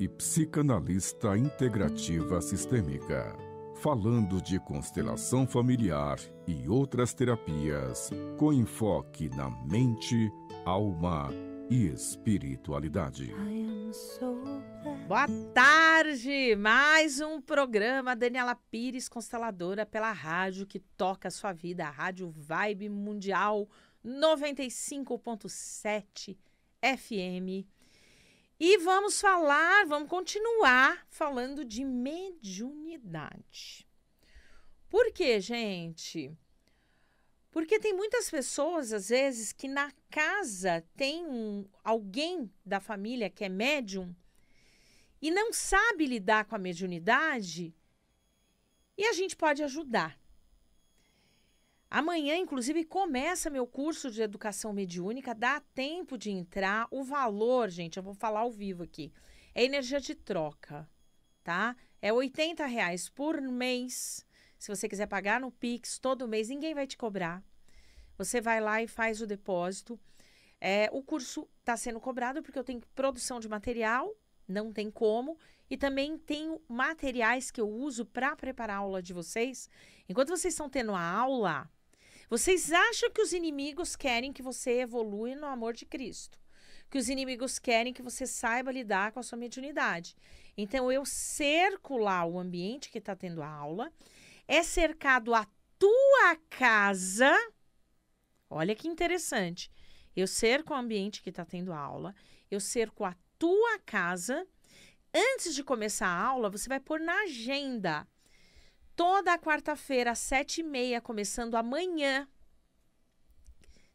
e psicanalista integrativa sistêmica, falando de constelação familiar e outras terapias com enfoque na mente, alma e espiritualidade. Boa tarde! Mais um programa Daniela Pires, consteladora pela rádio que toca a sua vida, a Rádio Vibe Mundial 95.7 FM e vamos falar, vamos continuar falando de mediunidade. Por quê, gente? Porque tem muitas pessoas, às vezes, que na casa tem um, alguém da família que é médium e não sabe lidar com a mediunidade e a gente pode ajudar. Amanhã, inclusive, começa meu curso de educação mediúnica. Dá tempo de entrar. O valor, gente, eu vou falar ao vivo aqui. É energia de troca, tá? É 80 reais por mês. Se você quiser pagar no Pix todo mês, ninguém vai te cobrar. Você vai lá e faz o depósito. É, o curso está sendo cobrado porque eu tenho produção de material, não tem como. E também tenho materiais que eu uso para preparar a aula de vocês. Enquanto vocês estão tendo a aula, vocês acham que os inimigos querem que você evolua no amor de Cristo? Que os inimigos querem que você saiba lidar com a sua mediunidade. Então, eu cerco lá o ambiente que está tendo a aula, é cercado a tua casa. Olha que interessante. Eu cerco o ambiente que está tendo a aula, eu cerco a tua casa. Antes de começar a aula, você vai pôr na agenda Toda quarta-feira, às sete e meia, começando amanhã,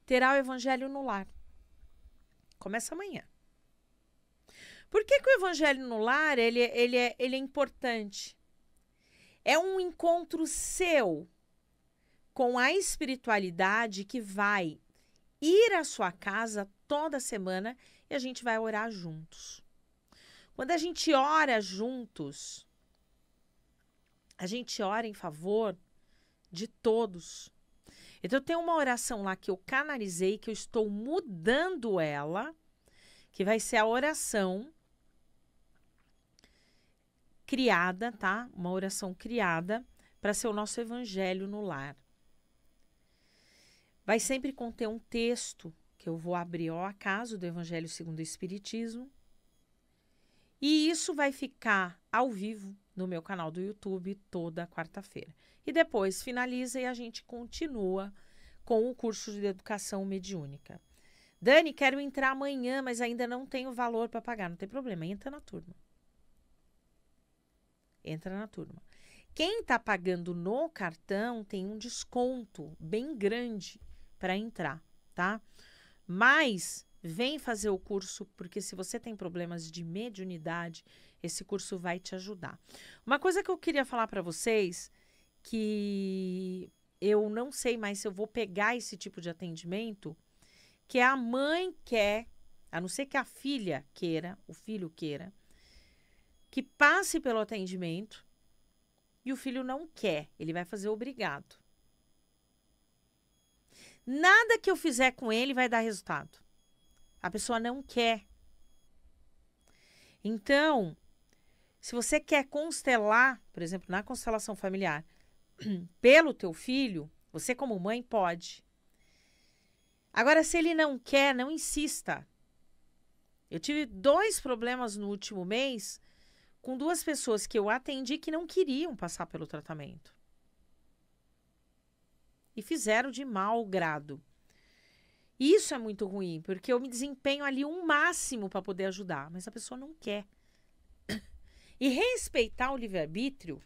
terá o Evangelho no Lar. Começa amanhã. Por que, que o Evangelho no Lar ele, ele, é, ele é importante? É um encontro seu com a espiritualidade que vai ir à sua casa toda semana e a gente vai orar juntos. Quando a gente ora juntos, a gente ora em favor de todos. Então, tem uma oração lá que eu canalizei, que eu estou mudando ela, que vai ser a oração criada, tá? Uma oração criada para ser o nosso evangelho no lar. Vai sempre conter um texto que eu vou abrir ao acaso do Evangelho segundo o Espiritismo. E isso vai ficar ao vivo no meu canal do YouTube toda quarta-feira. E depois finaliza e a gente continua com o curso de educação mediúnica. Dani, quero entrar amanhã, mas ainda não tenho valor para pagar. Não tem problema, entra na turma. Entra na turma. Quem está pagando no cartão tem um desconto bem grande para entrar, tá? Mas vem fazer o curso, porque se você tem problemas de mediunidade, esse curso vai te ajudar. Uma coisa que eu queria falar para vocês que eu não sei mais se eu vou pegar esse tipo de atendimento, que a mãe quer, a não ser que a filha queira, o filho queira, que passe pelo atendimento e o filho não quer, ele vai fazer obrigado. Nada que eu fizer com ele vai dar resultado. A pessoa não quer. Então, se você quer constelar, por exemplo, na constelação familiar, pelo teu filho, você como mãe pode. Agora, se ele não quer, não insista. Eu tive dois problemas no último mês com duas pessoas que eu atendi que não queriam passar pelo tratamento. E fizeram de mau grado. Isso é muito ruim, porque eu me desempenho ali um máximo para poder ajudar, mas a pessoa não quer. E respeitar o livre-arbítrio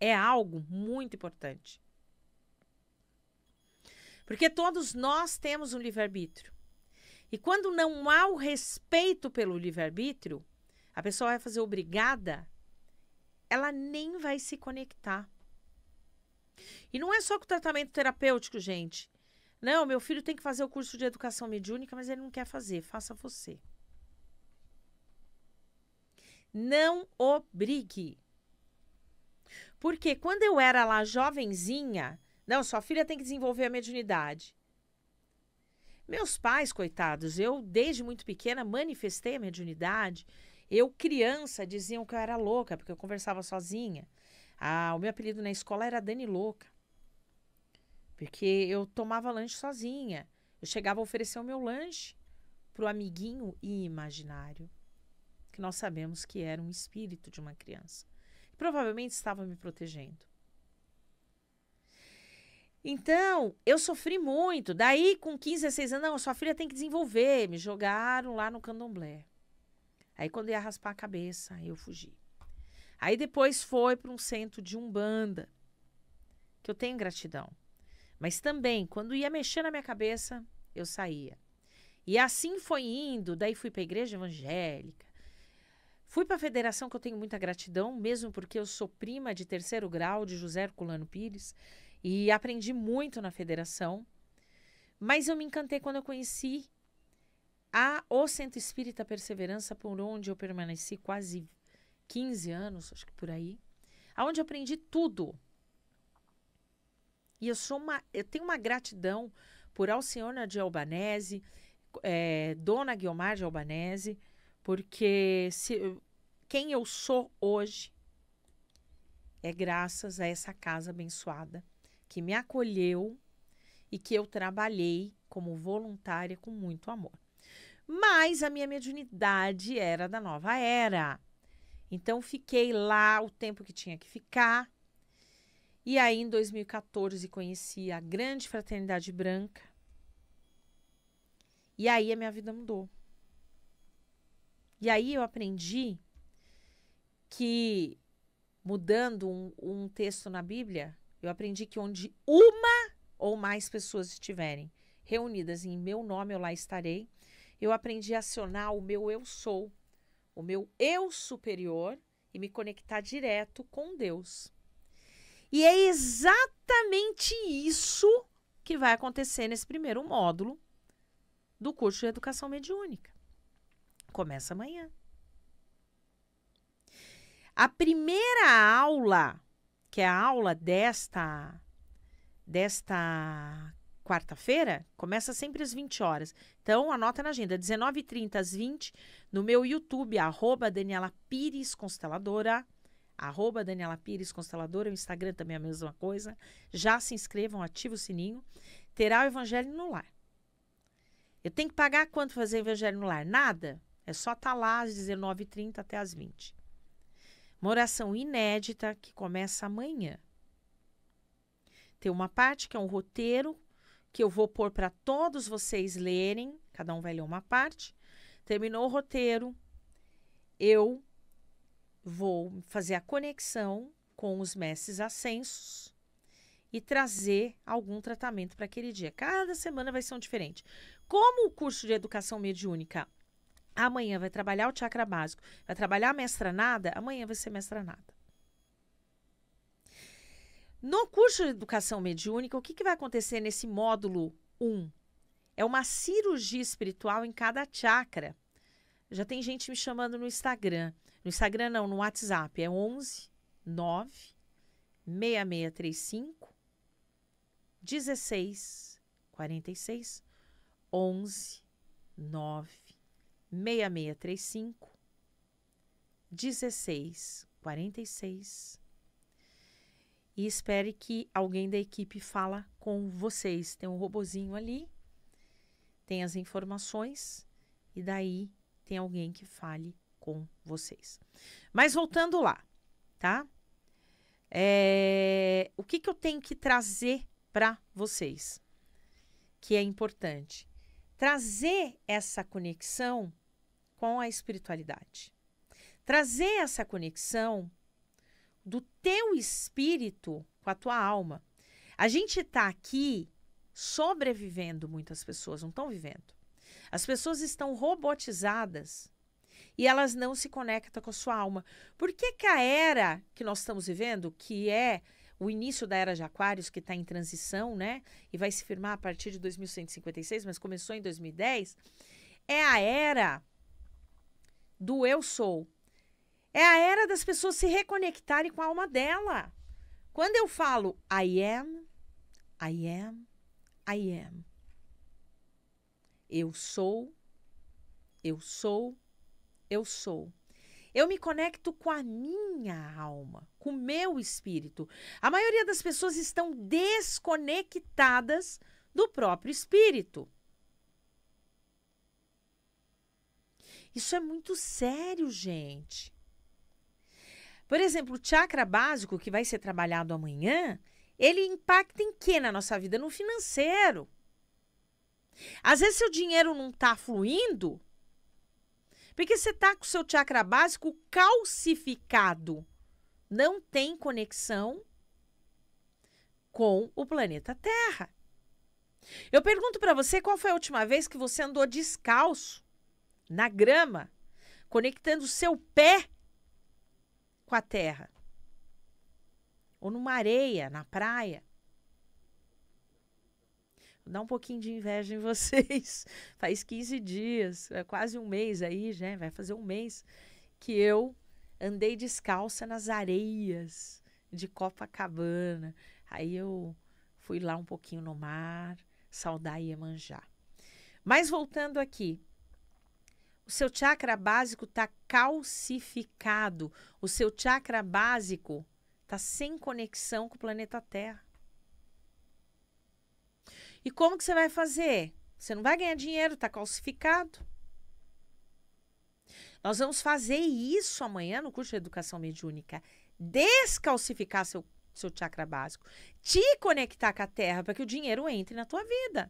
é algo muito importante. Porque todos nós temos um livre-arbítrio. E quando não há o respeito pelo livre-arbítrio, a pessoa vai fazer obrigada, ela nem vai se conectar. E não é só com o tratamento terapêutico, gente. Não, meu filho tem que fazer o curso de educação mediúnica, mas ele não quer fazer. Faça você. Não obrigue. Porque quando eu era lá jovenzinha, não, sua filha tem que desenvolver a mediunidade. Meus pais, coitados, eu desde muito pequena manifestei a mediunidade. Eu, criança, diziam que eu era louca, porque eu conversava sozinha. Ah, o meu apelido na escola era Dani Louca. Porque eu tomava lanche sozinha. Eu chegava a oferecer o meu lanche pro amiguinho imaginário que nós sabemos que era um espírito de uma criança. Provavelmente estava me protegendo. Então, eu sofri muito. Daí, com 15, 16 anos, não, sua filha tem que desenvolver. Me jogaram lá no candomblé. Aí, quando ia raspar a cabeça, eu fugi. Aí, depois foi para um centro de umbanda, que eu tenho gratidão. Mas também, quando ia mexer na minha cabeça, eu saía. E assim foi indo. Daí, fui para a igreja evangélica. Fui para a federação que eu tenho muita gratidão, mesmo porque eu sou prima de terceiro grau de José Herculano Pires e aprendi muito na federação. Mas eu me encantei quando eu conheci a o Centro Espírita Perseverança, por onde eu permaneci quase 15 anos, acho que por aí, aonde eu aprendi tudo. E eu sou uma, eu tenho uma gratidão por Alciona de Albanese, é, Dona Guiomar de Albanese, porque se, quem eu sou hoje é graças a essa casa abençoada que me acolheu e que eu trabalhei como voluntária com muito amor. Mas a minha mediunidade era da nova era. Então fiquei lá o tempo que tinha que ficar. E aí em 2014 conheci a Grande Fraternidade Branca. E aí a minha vida mudou. E aí eu aprendi que, mudando um, um texto na Bíblia, eu aprendi que onde uma ou mais pessoas estiverem reunidas em meu nome, eu lá estarei. Eu aprendi a acionar o meu eu sou, o meu eu superior e me conectar direto com Deus. E é exatamente isso que vai acontecer nesse primeiro módulo do curso de educação mediúnica começa amanhã. A primeira aula, que é a aula desta desta quarta-feira, começa sempre às 20 horas. Então, anota na agenda, 19h30 às 20 no meu YouTube, arroba Daniela Pires Consteladora, arroba Daniela Pires Consteladora, o Instagram também é a mesma coisa. Já se inscrevam, ativa o sininho. Terá o Evangelho no Lar. Eu tenho que pagar quanto fazer Evangelho no Lar? Nada. É só estar tá lá às 19h30 até às 20 Uma oração inédita que começa amanhã. Tem uma parte que é um roteiro que eu vou pôr para todos vocês lerem. Cada um vai ler uma parte. Terminou o roteiro, eu vou fazer a conexão com os mestres ascensos e trazer algum tratamento para aquele dia. Cada semana vai ser um diferente. Como o curso de educação mediúnica Amanhã vai trabalhar o chakra básico, vai trabalhar a mestranada, amanhã vai ser mestranada. No curso de educação mediúnica, o que, que vai acontecer nesse módulo 1? É uma cirurgia espiritual em cada chakra. Já tem gente me chamando no Instagram. No Instagram não, no WhatsApp. É 11 9 6635 16 46 11 9 6635 1646 e espere que alguém da equipe fala com vocês. Tem um robozinho ali, tem as informações e daí tem alguém que fale com vocês. Mas voltando lá, tá? É, o que, que eu tenho que trazer para vocês? Que é importante. Trazer essa conexão com a espiritualidade. Trazer essa conexão do teu espírito com a tua alma. A gente está aqui sobrevivendo, muitas pessoas não estão vivendo. As pessoas estão robotizadas e elas não se conectam com a sua alma. Por que, que a era que nós estamos vivendo, que é o início da era de Aquários, que está em transição, né? E vai se firmar a partir de 2156, mas começou em 2010, é a era do eu sou. É a era das pessoas se reconectarem com a alma dela. Quando eu falo I am, I am, I am. Eu sou, eu sou, eu sou. Eu me conecto com a minha alma, com o meu espírito. A maioria das pessoas estão desconectadas do próprio espírito. Isso é muito sério, gente. Por exemplo, o chakra básico que vai ser trabalhado amanhã, ele impacta em quê na nossa vida? No financeiro. Às vezes seu dinheiro não está fluindo porque você está com o seu chakra básico calcificado. Não tem conexão com o planeta Terra. Eu pergunto para você qual foi a última vez que você andou descalço? na grama, conectando o seu pé com a terra. Ou numa areia, na praia. Vou dar um pouquinho de inveja em vocês. Faz 15 dias, é quase um mês aí, já né? vai fazer um mês que eu andei descalça nas areias de Copacabana. Aí eu fui lá um pouquinho no mar, saudar Iemanjá. Mas voltando aqui, o seu chakra básico está calcificado. O seu chakra básico está sem conexão com o planeta Terra. E como que você vai fazer? Você não vai ganhar dinheiro, está calcificado. Nós vamos fazer isso amanhã no curso de Educação Mediúnica. Descalcificar seu, seu chakra básico. Te conectar com a Terra para que o dinheiro entre na tua vida.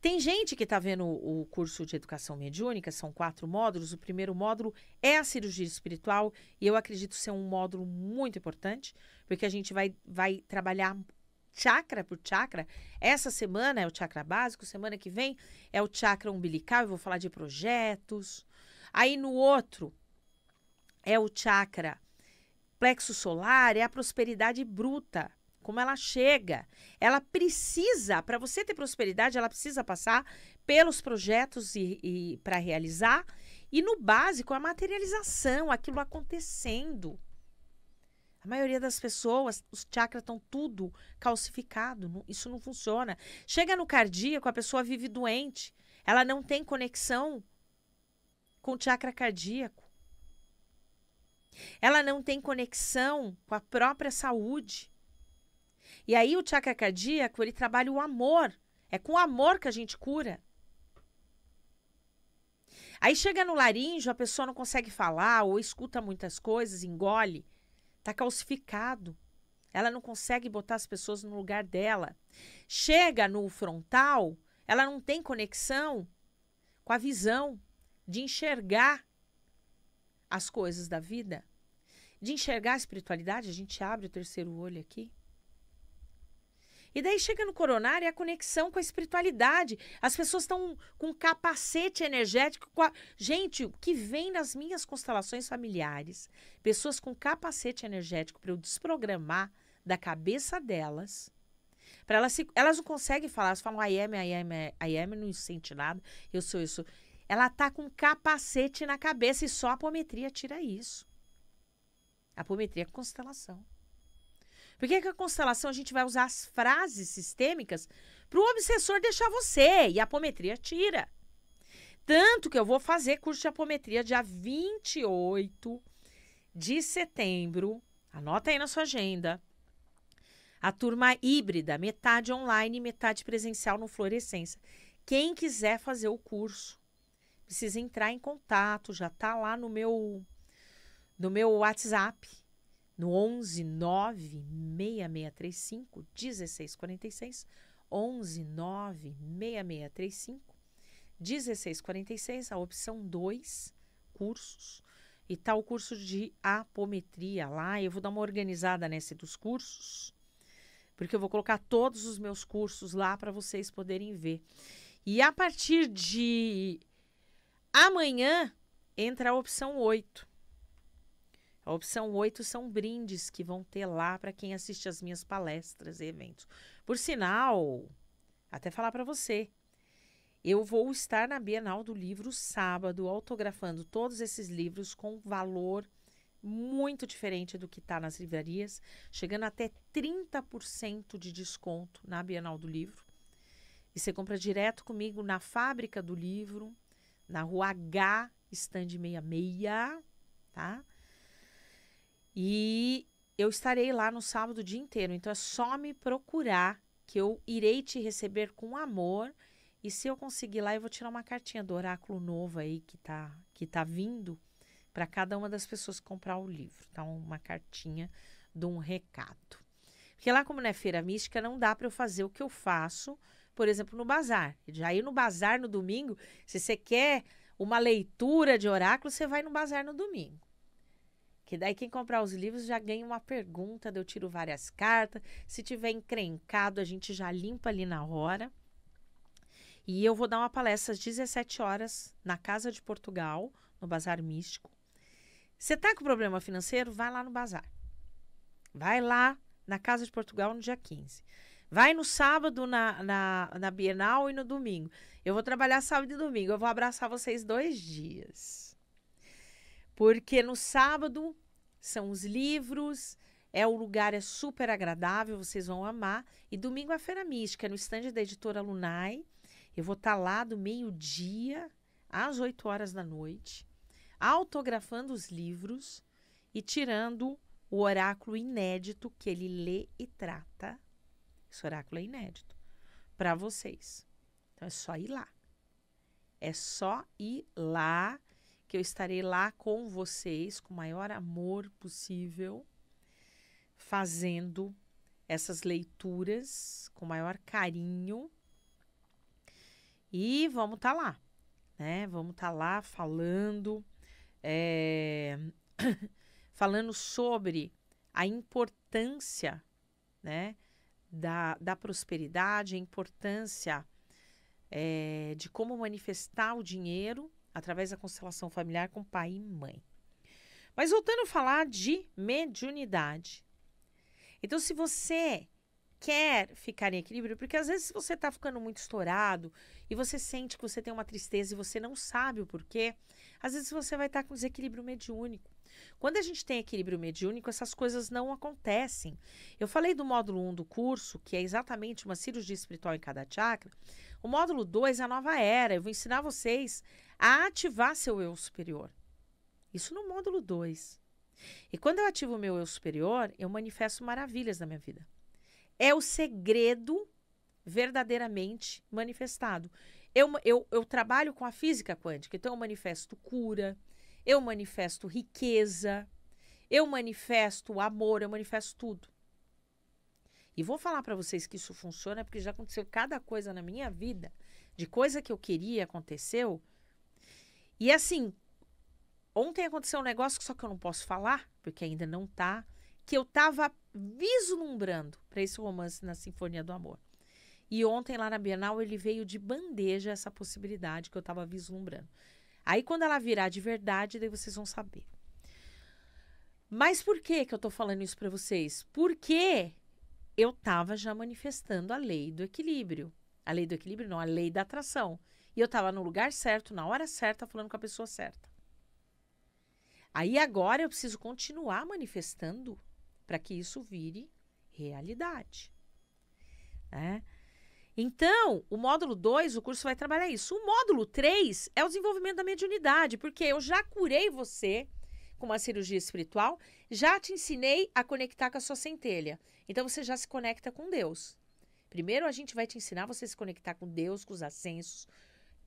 Tem gente que está vendo o curso de educação mediúnica, são quatro módulos. O primeiro módulo é a cirurgia espiritual, e eu acredito ser um módulo muito importante, porque a gente vai, vai trabalhar chakra por chakra. Essa semana é o chakra básico, semana que vem é o chakra umbilical, eu vou falar de projetos. Aí no outro é o chakra plexo solar, é a prosperidade bruta como ela chega. Ela precisa, para você ter prosperidade, ela precisa passar pelos projetos e, e para realizar e no básico a materialização, aquilo acontecendo. A maioria das pessoas, os chakras estão tudo calcificado, não, isso não funciona. Chega no cardíaco, a pessoa vive doente, ela não tem conexão com o chakra cardíaco. Ela não tem conexão com a própria saúde. E aí o chakra cardíaco, ele trabalha o amor. É com o amor que a gente cura. Aí chega no laríngeo, a pessoa não consegue falar ou escuta muitas coisas, engole, tá calcificado. Ela não consegue botar as pessoas no lugar dela. Chega no frontal, ela não tem conexão com a visão de enxergar as coisas da vida, de enxergar a espiritualidade. A gente abre o terceiro olho aqui. E daí chega no coronário é a conexão com a espiritualidade. As pessoas estão com capacete energético. A... Gente, o que vem nas minhas constelações familiares? Pessoas com capacete energético para eu desprogramar da cabeça delas. Para elas, se... elas não conseguem falar, elas falam I am, I am, I am, não sente nada, eu sou, isso Ela tá com capacete na cabeça e só a apometria tira isso. Apometria é constelação. Por que, que a constelação a gente vai usar as frases sistêmicas para o obsessor deixar você? E a apometria tira. Tanto que eu vou fazer curso de apometria dia 28 de setembro. Anota aí na sua agenda. A turma híbrida, metade online, metade presencial no Florescência. Quem quiser fazer o curso, precisa entrar em contato, já tá lá no meu no meu WhatsApp no 11 9 6635 1646, 11 6635 1646, a opção 2, cursos, e tal tá o curso de apometria lá. Eu vou dar uma organizada nesse dos cursos, porque eu vou colocar todos os meus cursos lá para vocês poderem ver. E a partir de amanhã entra a opção 8 a opção 8 são brindes que vão ter lá para quem assiste às minhas palestras e eventos. Por sinal, até falar para você, eu vou estar na Bienal do Livro sábado, autografando todos esses livros com valor muito diferente do que está nas livrarias, chegando até 30% de desconto na Bienal do Livro. E você compra direto comigo na Fábrica do Livro, na Rua H, stand 66, tá? E eu estarei lá no sábado o dia inteiro. Então é só me procurar que eu irei te receber com amor. E se eu conseguir lá, eu vou tirar uma cartinha do oráculo novo aí que tá, que tá vindo para cada uma das pessoas que comprar o livro. Tá uma cartinha de um recado. Porque lá, como não é feira mística, não dá para eu fazer o que eu faço, por exemplo, no bazar. Já ir no bazar no domingo, se você quer uma leitura de oráculo, você vai no bazar no domingo. Que daí quem comprar os livros já ganha uma pergunta, eu tiro várias cartas. Se tiver encrencado, a gente já limpa ali na hora. E eu vou dar uma palestra às 17 horas na Casa de Portugal, no Bazar Místico. Você tá com problema financeiro? Vai lá no bazar. Vai lá na Casa de Portugal no dia 15. Vai no sábado na, na, na Bienal e no domingo. Eu vou trabalhar sábado e domingo. Eu vou abraçar vocês dois dias. Porque no sábado são os livros, é o lugar é super agradável, vocês vão amar. E domingo é a Feira Mística, é no estande da editora Lunai. Eu vou estar tá lá do meio-dia às 8 horas da noite, autografando os livros e tirando o oráculo inédito que ele lê e trata. Esse oráculo é inédito para vocês. Então é só ir lá. É só ir lá que eu estarei lá com vocês com o maior amor possível, fazendo essas leituras com o maior carinho. E vamos estar tá lá, né? Vamos estar tá lá falando, é... falando sobre a importância, né? Da, da prosperidade, a importância é, de como manifestar o dinheiro através da constelação familiar com pai e mãe. Mas voltando a falar de mediunidade. Então, se você quer ficar em equilíbrio, porque às vezes você está ficando muito estourado e você sente que você tem uma tristeza e você não sabe o porquê, às vezes você vai estar tá com desequilíbrio mediúnico. Quando a gente tem equilíbrio mediúnico, essas coisas não acontecem. Eu falei do módulo 1 um do curso, que é exatamente uma cirurgia espiritual em cada chakra. O módulo 2 é a nova era. Eu vou ensinar vocês a ativar seu eu superior. Isso no módulo 2. E quando eu ativo o meu eu superior, eu manifesto maravilhas na minha vida é o segredo verdadeiramente manifestado. Eu, eu, eu trabalho com a física quântica, então eu manifesto cura, eu manifesto riqueza, eu manifesto amor, eu manifesto tudo. E vou falar para vocês que isso funciona porque já aconteceu cada coisa na minha vida, de coisa que eu queria aconteceu. E assim, ontem aconteceu um negócio que só que eu não posso falar, porque ainda não tá, que eu tava vislumbrando para esse romance na Sinfonia do Amor. E ontem lá na Bienal ele veio de bandeja essa possibilidade que eu estava vislumbrando. Aí quando ela virar de verdade, daí vocês vão saber. Mas por que que eu estou falando isso para vocês? Porque eu estava já manifestando a lei do equilíbrio. A lei do equilíbrio não, a lei da atração. E eu estava no lugar certo, na hora certa, falando com a pessoa certa. Aí agora eu preciso continuar manifestando para que isso vire realidade. Né? Então, o módulo 2, o curso vai trabalhar isso. O módulo 3 é o desenvolvimento da mediunidade, porque eu já curei você com uma cirurgia espiritual, já te ensinei a conectar com a sua centelha. Então, você já se conecta com Deus. Primeiro, a gente vai te ensinar você a se conectar com Deus, com os ascensos,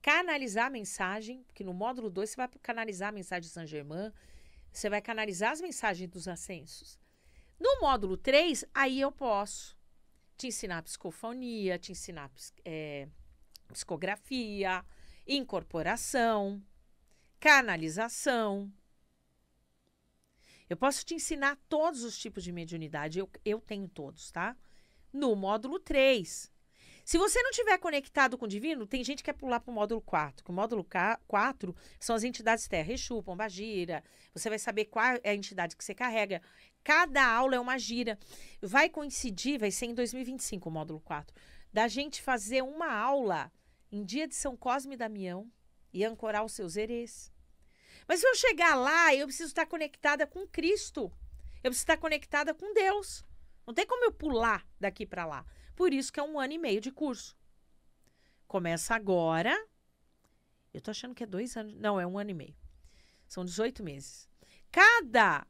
canalizar a mensagem, porque no módulo 2 você vai canalizar a mensagem de San Germain, você vai canalizar as mensagens dos ascensos. No módulo 3, aí eu posso te ensinar psicofonia, te ensinar é, psicografia, incorporação, canalização. Eu posso te ensinar todos os tipos de mediunidade, eu, eu tenho todos, tá? No módulo 3. Se você não tiver conectado com o divino, tem gente que quer pular para o módulo 4. o módulo 4 são as entidades terra, Exu, Pombagira. Você vai saber qual é a entidade que você carrega, Cada aula é uma gira. Vai coincidir, vai ser em 2025 o módulo 4, da gente fazer uma aula em dia de São Cosme e Damião e ancorar os seus erês. Mas se eu chegar lá, eu preciso estar conectada com Cristo. Eu preciso estar conectada com Deus. Não tem como eu pular daqui para lá. Por isso que é um ano e meio de curso. Começa agora. Eu tô achando que é dois anos. Não, é um ano e meio. São 18 meses. Cada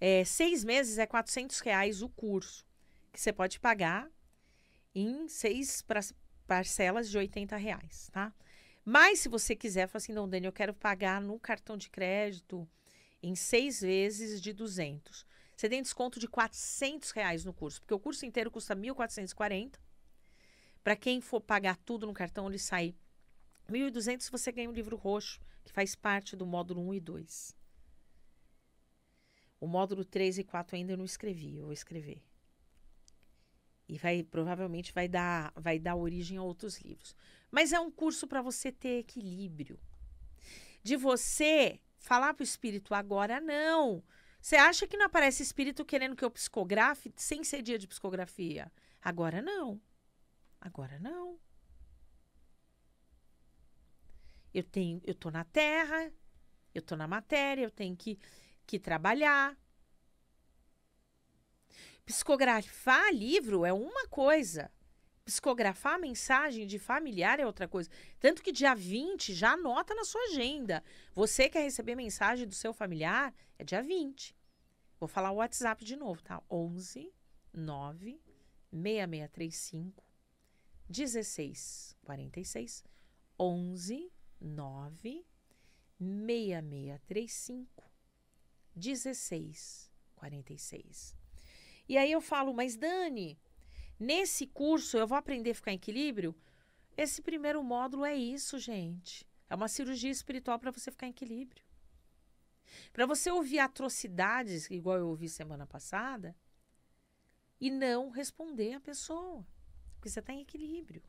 é, seis meses é 400 reais o curso, que você pode pagar em seis parcelas de 80 reais, tá? Mas se você quiser, fala assim, não, Dani, eu quero pagar no cartão de crédito em seis vezes de 200. Você tem desconto de 400 reais no curso, porque o curso inteiro custa 1.440. Para quem for pagar tudo no cartão, ele sai 1.200 você ganha um livro roxo, que faz parte do módulo 1 e 2. O módulo 3 e 4 ainda eu não escrevi, eu vou escrever. E vai provavelmente vai dar vai dar origem a outros livros. Mas é um curso para você ter equilíbrio. De você falar para o espírito agora não. Você acha que não aparece espírito querendo que eu psicografe sem ser dia de psicografia? Agora não. Agora não. Eu tenho, eu tô na terra, eu tô na matéria, eu tenho que que trabalhar. Psicografar livro é uma coisa. Psicografar mensagem de familiar é outra coisa. Tanto que dia 20 já anota na sua agenda. Você quer receber mensagem do seu familiar? É dia 20. Vou falar o WhatsApp de novo, tá? 11 9 6635 1646 11 9 6635 16, 46. E aí eu falo, mas Dani, nesse curso eu vou aprender a ficar em equilíbrio? Esse primeiro módulo é isso, gente. É uma cirurgia espiritual para você ficar em equilíbrio. Para você ouvir atrocidades, igual eu ouvi semana passada, e não responder a pessoa. Porque você está em equilíbrio.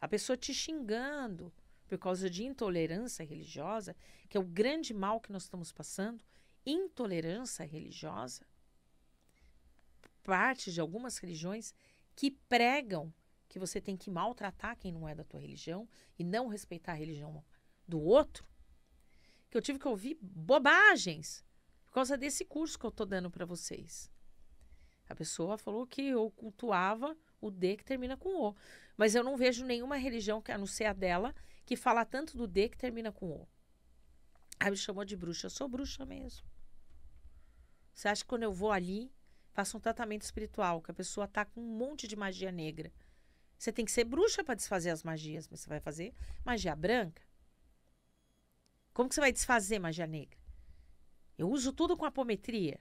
A pessoa te xingando, por causa de intolerância religiosa, que é o grande mal que nós estamos passando, intolerância religiosa, parte de algumas religiões que pregam que você tem que maltratar quem não é da tua religião e não respeitar a religião do outro, que eu tive que ouvir bobagens por causa desse curso que eu estou dando para vocês. A pessoa falou que eu cultuava o D que termina com O. Mas eu não vejo nenhuma religião, que, a não ser a dela, que fala tanto do D que termina com O. Aí me chamou de bruxa. Eu sou bruxa mesmo. Você acha que quando eu vou ali, faço um tratamento espiritual, que a pessoa tá com um monte de magia negra? Você tem que ser bruxa para desfazer as magias, mas você vai fazer magia branca? Como que você vai desfazer magia negra? Eu uso tudo com apometria.